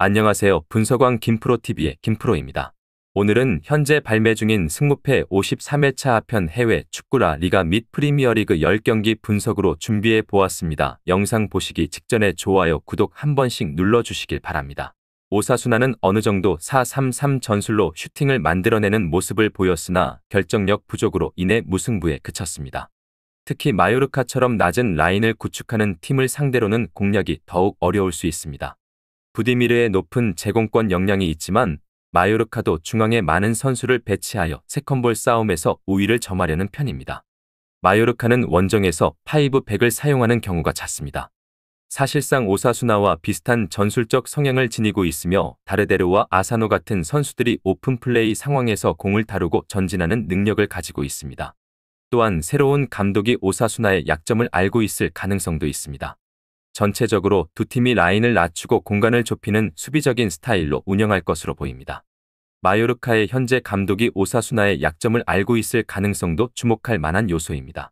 안녕하세요. 분석왕 김프로TV의 김프로입니다. 오늘은 현재 발매 중인 승무패 53회차 하편 해외 축구라 리가 및 프리미어리그 10경기 분석으로 준비해 보았습니다. 영상 보시기 직전에 좋아요, 구독 한 번씩 눌러주시길 바랍니다. 오사수나는 어느 정도 4-3-3 전술로 슈팅을 만들어내는 모습을 보였으나 결정력 부족으로 인해 무승부에 그쳤습니다. 특히 마요르카처럼 낮은 라인을 구축하는 팀을 상대로는 공략이 더욱 어려울 수 있습니다. 부디미르의 높은 제공권 역량이 있지만 마요르카도 중앙에 많은 선수를 배치하여 세컨볼 싸움에서 우위를 점하려는 편입니다. 마요르카는 원정에서 5백을 사용하는 경우가 잦습니다. 사실상 오사수나와 비슷한 전술적 성향을 지니고 있으며 다르데르와 아사노 같은 선수들이 오픈 플레이 상황에서 공을 다루고 전진하는 능력을 가지고 있습니다. 또한 새로운 감독이 오사수나의 약점을 알고 있을 가능성도 있습니다. 전체적으로 두 팀이 라인을 낮추고 공간을 좁히는 수비적인 스타일로 운영할 것으로 보입니다. 마요르카의 현재 감독이 오사수나의 약점을 알고 있을 가능성도 주목할 만한 요소입니다.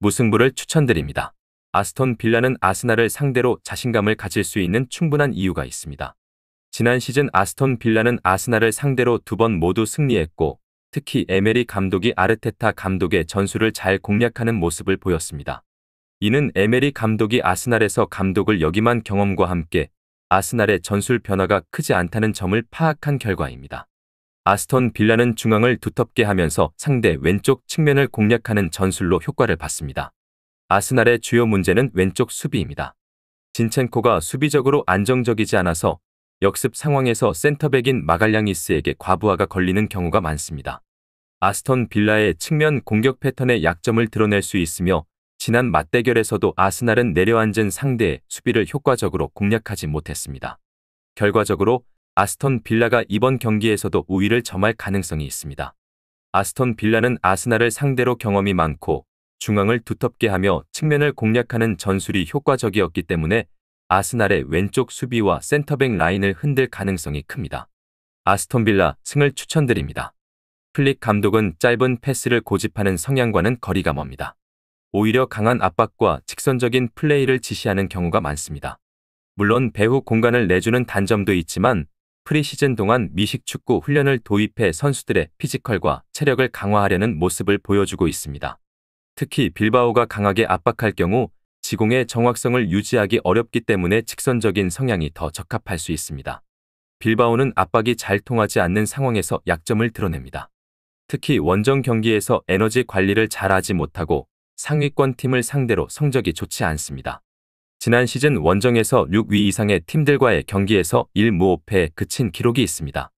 무승부를 추천드립니다. 아스톤 빌라는 아스날을 상대로 자신감을 가질 수 있는 충분한 이유가 있습니다. 지난 시즌 아스톤 빌라는 아스날을 상대로 두 번 모두 승리했고 특히 에메리 감독이 아르테타 감독의 전술을 잘 공략하는 모습을 보였습니다. 이는 에메리 감독이 아스날에서 감독을 역임한 경험과 함께 아스날의 전술 변화가 크지 않다는 점을 파악한 결과입니다. 아스턴 빌라는 중앙을 두텁게 하면서 상대 왼쪽 측면을 공략하는 전술로 효과를 봤습니다. 아스날의 주요 문제는 왼쪽 수비입니다. 진첸코가 수비적으로 안정적이지 않아서 역습 상황에서 센터백인 마갈량이스에게 과부하가 걸리는 경우가 많습니다. 아스턴 빌라의 측면 공격 패턴의 약점을 드러낼 수 있으며 지난 맞대결에서도 아스날은 내려앉은 상대의 수비를 효과적으로 공략하지 못했습니다. 결과적으로 아스톤 빌라가 이번 경기에서도 우위를 점할 가능성이 있습니다. 아스톤 빌라는 아스날을 상대로 경험이 많고 중앙을 두텁게 하며 측면을 공략하는 전술이 효과적이었기 때문에 아스날의 왼쪽 수비와 센터백 라인을 흔들 가능성이 큽니다. 아스톤 빌라 승을 추천드립니다. 플릭 감독은 짧은 패스를 고집하는 성향과는 거리가 멉니다. 오히려 강한 압박과 직선적인 플레이를 지시하는 경우가 많습니다. 물론 배후 공간을 내주는 단점도 있지만 프리시즌 동안 미식축구 훈련을 도입해 선수들의 피지컬과 체력을 강화하려는 모습을 보여주고 있습니다. 특히 빌바오가 강하게 압박할 경우 지공의 정확성을 유지하기 어렵기 때문에 직선적인 성향이 더 적합할 수 있습니다. 빌바오는 압박이 잘 통하지 않는 상황에서 약점을 드러냅니다. 특히 원정 경기에서 에너지 관리를 잘하지 못하고 상위권 팀을 상대로 성적이 좋지 않습니다. 지난 시즌 원정에서 6위 이상의 팀들과의 경기에서 1무 5패에 그친 기록이 있습니다.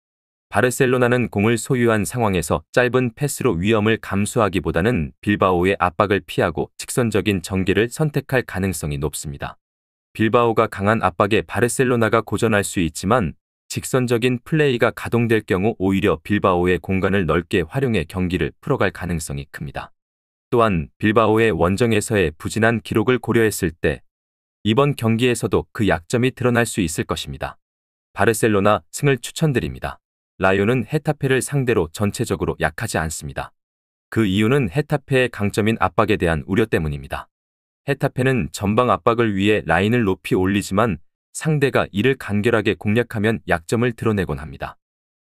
바르셀로나는 공을 소유한 상황에서 짧은 패스로 위험을 감수하기보다는 빌바오의 압박을 피하고 직선적인 전기를 선택할 가능성이 높습니다. 빌바오가 강한 압박에 바르셀로나가 고전할 수 있지만 직선적인 플레이가 가동될 경우 오히려 빌바오의 공간을 넓게 활용해 경기를 풀어갈 가능성이 큽니다. 또한 빌바오의 원정에서의 부진한 기록을 고려했을 때 이번 경기에서도 그 약점이 드러날 수 있을 것입니다. 바르셀로나 승을 추천드립니다. 라요는 헤타페를 상대로 전체적으로 약하지 않습니다. 그 이유는 헤타페의 강점인 압박에 대한 우려 때문입니다. 헤타페는 전방 압박을 위해 라인을 높이 올리지만 상대가 이를 간결하게 공략하면 약점을 드러내곤 합니다.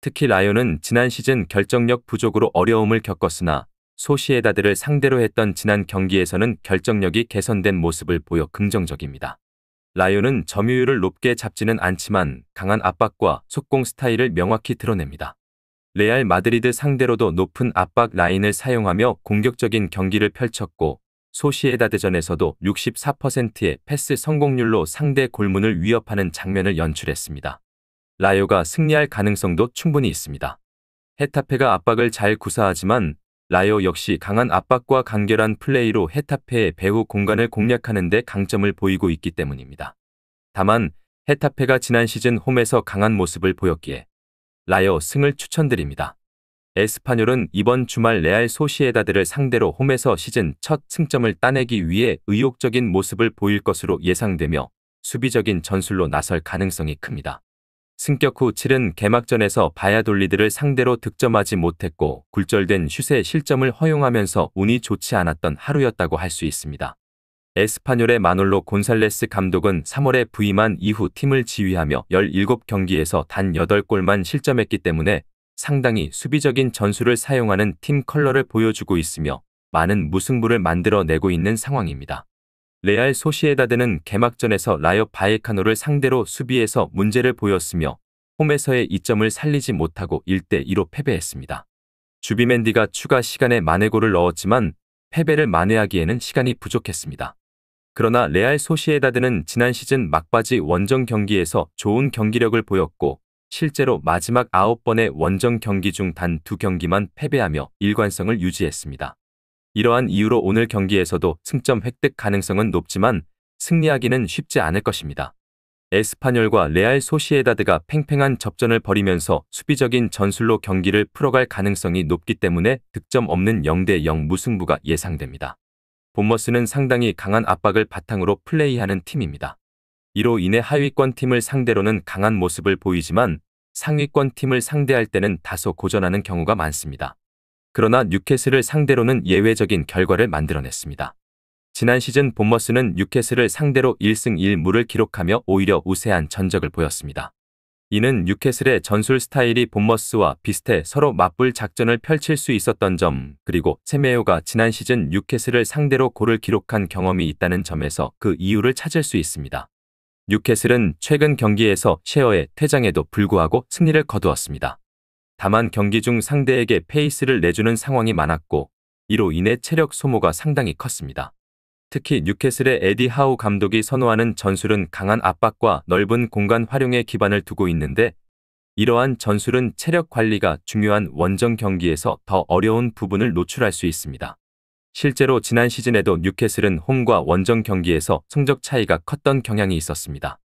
특히 라요는 지난 시즌 결정력 부족으로 어려움을 겪었으나 소시에다드를 상대로 했던 지난 경기에서는 결정력이 개선된 모습을 보여 긍정적입니다. 라이온은 점유율을 높게 잡지는 않지만 강한 압박과 속공 스타일을 명확히 드러냅니다. 레알 마드리드 상대로도 높은 압박 라인을 사용하며 공격적인 경기를 펼쳤고 소시에다드전에서도 64%의 패스 성공률로 상대 골문을 위협하는 장면을 연출했습니다. 라요가 승리할 가능성도 충분히 있습니다. 헤타페가 압박을 잘 구사하지만 라이오 역시 강한 압박과 간결한 플레이로 헤타페의 배후 공간을 공략하는 데 강점을 보이고 있기 때문입니다. 다만 헤타페가 지난 시즌 홈에서 강한 모습을 보였기에 라이오 승을 추천드립니다. 에스파뇰은 이번 주말 레알 소시에다드를 상대로 홈에서 시즌 첫 승점을 따내기 위해 의욕적인 모습을 보일 것으로 예상되며 수비적인 전술로 나설 가능성이 큽니다. 승격 후7은 개막전에서 바야돌리드를 상대로 득점하지 못했고 굴절된 슛의 실점을 허용하면서 운이 좋지 않았던 하루였다고 할 수 있습니다. 에스파뇰의 마놀로 곤살레스 감독은 3월에 부임한 이후 팀을 지휘하며 17경기에서 단 8골만 실점했기 때문에 상당히 수비적인 전술을 사용하는 팀 컬러를 보여주고 있으며 많은 무승부를 만들어내고 있는 상황입니다. 레알 소시에다드는 개막전에서 라이오 바에카노를 상대로 수비에서 문제를 보였으며 홈에서의 이점을 살리지 못하고 1대2로 패배했습니다. 주비맨디가 추가 시간에 만회골을 넣었지만 패배를 만회하기에는 시간이 부족했습니다. 그러나 레알 소시에다드는 지난 시즌 막바지 원정 경기에서 좋은 경기력을 보였고 실제로 마지막 9번의 원정 경기 중단두 경기만 패배하며 일관성을 유지했습니다. 이러한 이유로 오늘 경기에서도 승점 획득 가능성은 높지만 승리하기는 쉽지 않을 것입니다. 에스파뇰과 레알 소시에다드가 팽팽한 접전을 벌이면서 수비적인 전술로 경기를 풀어갈 가능성이 높기 때문에 득점 없는 0대0 무승부가 예상됩니다. 본머스는 상당히 강한 압박을 바탕으로 플레이하는 팀입니다. 이로 인해 하위권 팀을 상대로는 강한 모습을 보이지만 상위권 팀을 상대할 때는 다소 고전하는 경우가 많습니다. 그러나 뉴캐슬을 상대로는 예외적인 결과를 만들어냈습니다. 지난 시즌 본머스는 뉴캐슬을 상대로 1승 1무를 기록하며 오히려 우세한 전적을 보였습니다. 이는 뉴캐슬의 전술 스타일이 본머스와 비슷해 서로 맞불 작전을 펼칠 수 있었던 점, 그리고 세메오가 지난 시즌 뉴캐슬을 상대로 골을 기록한 경험이 있다는 점에서 그 이유를 찾을 수 있습니다. 뉴캐슬은 최근 경기에서 셰어의 퇴장에도 불구하고 승리를 거두었습니다. 다만 경기 중 상대에게 페이스를 내주는 상황이 많았고 이로 인해 체력 소모가 상당히 컸습니다. 특히 뉴캐슬의 에디 하우 감독이 선호하는 전술은 강한 압박과 넓은 공간 활용에 기반을 두고 있는데 이러한 전술은 체력 관리가 중요한 원정 경기에서 더 어려운 부분을 노출할 수 있습니다. 실제로 지난 시즌에도 뉴캐슬은 홈과 원정 경기에서 성적 차이가 컸던 경향이 있었습니다.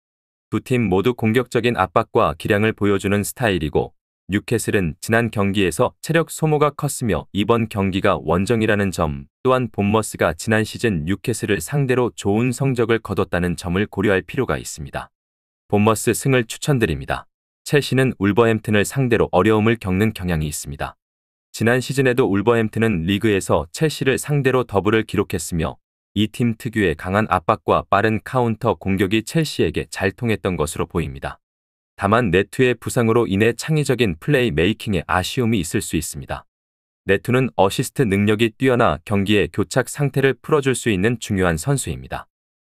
두 팀 모두 공격적인 압박과 기량을 보여주는 스타일이고 뉴캐슬은 지난 경기에서 체력 소모가 컸으며 이번 경기가 원정이라는 점 또한 본머스가 지난 시즌 뉴캐슬을 상대로 좋은 성적을 거뒀다는 점을 고려할 필요가 있습니다. 본머스 승을 추천드립니다. 첼시는 울버햄튼을 상대로 어려움을 겪는 경향이 있습니다. 지난 시즌에도 울버햄튼은 리그에서 첼시를 상대로 더블을 기록했으며 이 팀 특유의 강한 압박과 빠른 카운터 공격이 첼시에게 잘 통했던 것으로 보입니다. 다만 네트의 부상으로 인해 창의적인 플레이 메이킹에 아쉬움이 있을 수 있습니다. 네트는 어시스트 능력이 뛰어나 경기의 교착 상태를 풀어줄 수 있는 중요한 선수입니다.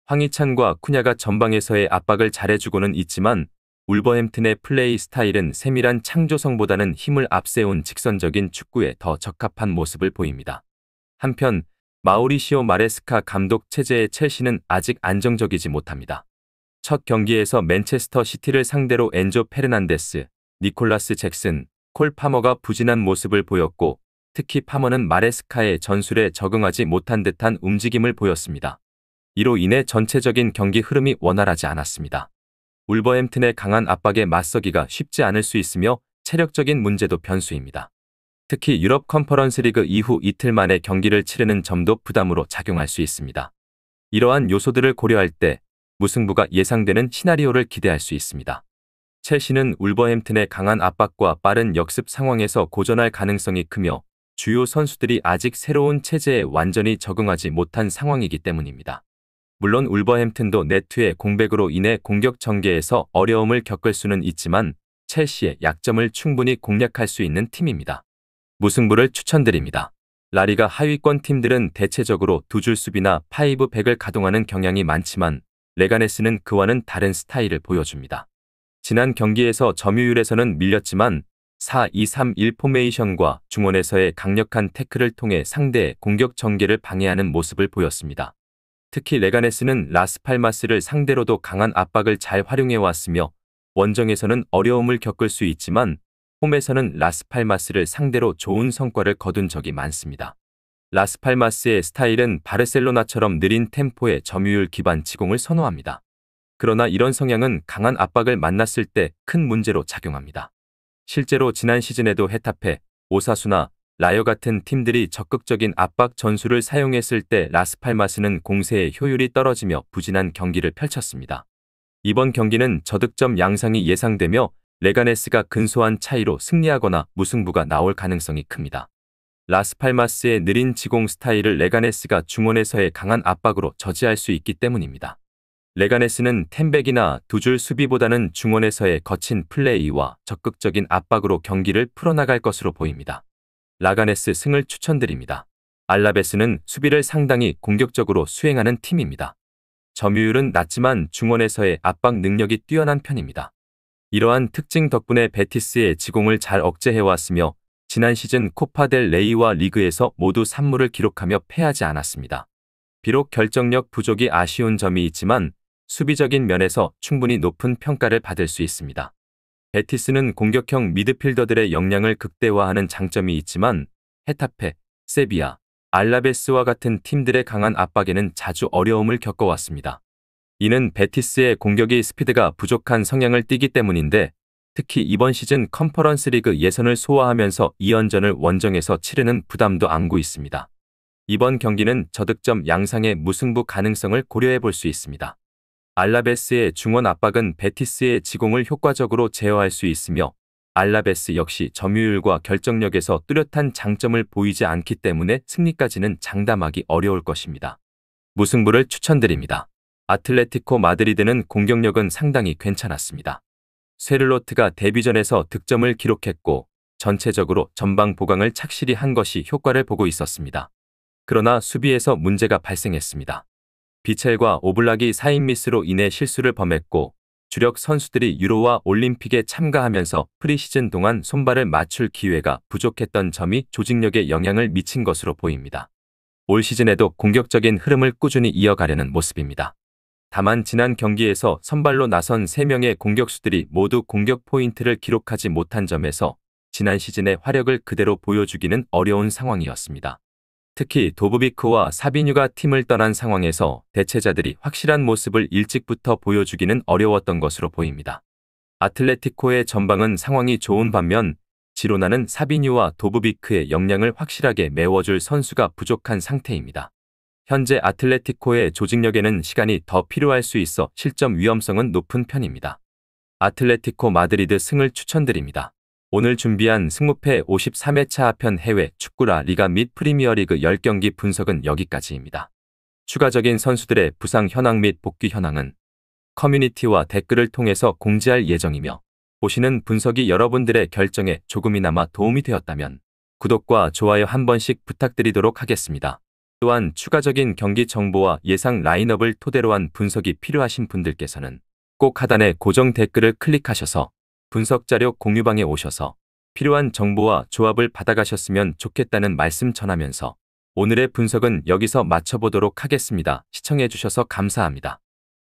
황희찬과 쿠냐가 전방에서의 압박을 잘해주고는 있지만 울버햄튼의 플레이 스타일은 세밀한 창조성보다는 힘을 앞세운 직선적인 축구에 더 적합한 모습을 보입니다. 한편 마우리시오 마레스카 감독 체제의 첼시는 아직 안정적이지 못합니다. 첫 경기에서 맨체스터 시티를 상대로 엔조 페르난데스, 니콜라스 잭슨, 콜 파머가 부진한 모습을 보였고 특히 파머는 마레스카의 전술에 적응하지 못한 듯한 움직임을 보였습니다. 이로 인해 전체적인 경기 흐름이 원활하지 않았습니다. 울버햄튼의 강한 압박에 맞서기가 쉽지 않을 수 있으며 체력적인 문제도 변수입니다. 특히 유럽 컨퍼런스 리그 이후 이틀 만에 경기를 치르는 점도 부담으로 작용할 수 있습니다. 이러한 요소들을 고려할 때 무승부가 예상되는 시나리오를 기대할 수 있습니다. 첼시는 울버햄튼의 강한 압박과 빠른 역습 상황에서 고전할 가능성이 크며 주요 선수들이 아직 새로운 체제에 완전히 적응하지 못한 상황이기 때문입니다. 물론 울버햄튼도 네트의 공백으로 인해 공격 전개에서 어려움을 겪을 수는 있지만 첼시의 약점을 충분히 공략할 수 있는 팀입니다. 무승부를 추천드립니다. 라리가 하위권 팀들은 대체적으로 두 줄 수비나 5백을 가동하는 경향이 많지만 레가네스는 그와는 다른 스타일을 보여줍니다. 지난 경기에서 점유율에서는 밀렸지만 4-2-3-1 포메이션과 중원에서의 강력한 태클을 통해 상대의 공격 전개를 방해하는 모습을 보였습니다. 특히 레가네스는 라스팔마스를 상대로도 강한 압박을 잘 활용해왔으며 원정에서는 어려움을 겪을 수 있지만 홈에서는 라스팔마스를 상대로 좋은 성과를 거둔 적이 많습니다. 라스팔마스의 스타일은 바르셀로나처럼 느린 템포의 점유율 기반 지공을 선호합니다. 그러나 이런 성향은 강한 압박을 만났을 때 큰 문제로 작용합니다. 실제로 지난 시즌에도 헤타페, 오사수나 라이어 같은 팀들이 적극적인 압박 전술을 사용했을 때 라스팔마스는 공세의 효율이 떨어지며 부진한 경기를 펼쳤습니다. 이번 경기는 저득점 양상이 예상되며 레가네스가 근소한 차이로 승리하거나 무승부가 나올 가능성이 큽니다. 라스팔마스의 느린 지공 스타일을 레가네스가 중원에서의 강한 압박으로 저지할 수 있기 때문입니다. 레가네스는 텐백이나두 줄 수비보다는 중원에서의 거친 플레이와 적극적인 압박으로 경기를 풀어나갈 것으로 보입니다. 라가네스 승을 추천드립니다. 알라베스는 수비를 상당히 공격적으로 수행하는 팀입니다. 점유율은 낮지만 중원에서의 압박 능력이 뛰어난 편입니다. 이러한 특징 덕분에 베티스의 지공을 잘 억제해왔으며 지난 시즌 코파델 레이와 리그에서 모두 3무를 기록하며 패하지 않았습니다. 비록 결정력 부족이 아쉬운 점이 있지만 수비적인 면에서 충분히 높은 평가를 받을 수 있습니다. 베티스는 공격형 미드필더들의 역량을 극대화하는 장점이 있지만 헤타페, 세비야, 알라베스와 같은 팀들의 강한 압박에는 자주 어려움을 겪어왔습니다. 이는 베티스의 공격이 스피드가 부족한 성향을 띠기 때문인데 특히 이번 시즌 컨퍼런스 리그 예선을 소화하면서 2연전을 원정에서 치르는 부담도 안고 있습니다. 이번 경기는 저득점 양상의 무승부 가능성을 고려해 볼 수 있습니다. 알라베스의 중원 압박은 베티스의 지공을 효과적으로 제어할 수 있으며 알라베스 역시 점유율과 결정력에서 뚜렷한 장점을 보이지 않기 때문에 승리까지는 장담하기 어려울 것입니다. 무승부를 추천드립니다. 아틀레티코 마드리드는 공격력은 상당히 괜찮았습니다. 세를로트가 데뷔전에서 득점을 기록했고 전체적으로 전방 보강을 착실히 한 것이 효과를 보고 있었습니다. 그러나 수비에서 문제가 발생했습니다. 비첼과 오블락이 4인 미스로 인해 실수를 범했고 주력 선수들이 유로와 올림픽에 참가하면서 프리시즌 동안 손발을 맞출 기회가 부족했던 점이 조직력에 영향을 미친 것으로 보입니다. 올 시즌에도 공격적인 흐름을 꾸준히 이어가려는 모습입니다. 다만 지난 경기에서 선발로 나선 3명의 공격수들이 모두 공격 포인트를 기록하지 못한 점에서 지난 시즌의 화력을 그대로 보여주기는 어려운 상황이었습니다. 특히 도브비크와 사비뉴가 팀을 떠난 상황에서 대체자들이 확실한 모습을 일찍부터 보여주기는 어려웠던 것으로 보입니다. 아틀레티코의 전방은 상황이 좋은 반면 지로나는 사비뉴와 도브비크의 역량을 확실하게 메워줄 선수가 부족한 상태입니다. 현재 아틀레티코의 조직력에는 시간이 더 필요할 수 있어 실점 위험성은 높은 편입니다. 아틀레티코 마드리드 승을 추천드립니다. 오늘 준비한 승무패 53회차 하편 해외 축구라 리가 및 프리미어리그 10경기 분석은 여기까지입니다. 추가적인 선수들의 부상 현황 및 복귀 현황은 커뮤니티와 댓글을 통해서 공지할 예정이며 보시는 분석이 여러분들의 결정에 조금이나마 도움이 되었다면 구독과 좋아요 한 번씩 부탁드리도록 하겠습니다. 또한 추가적인 경기 정보와 예상 라인업을 토대로 한 분석이 필요하신 분들께서는 꼭 하단의 고정 댓글을 클릭하셔서 분석 자료 공유방에 오셔서 필요한 정보와 조합을 받아가셨으면 좋겠다는 말씀 전하면서 오늘의 분석은 여기서 마쳐보도록 하겠습니다. 시청해주셔서 감사합니다.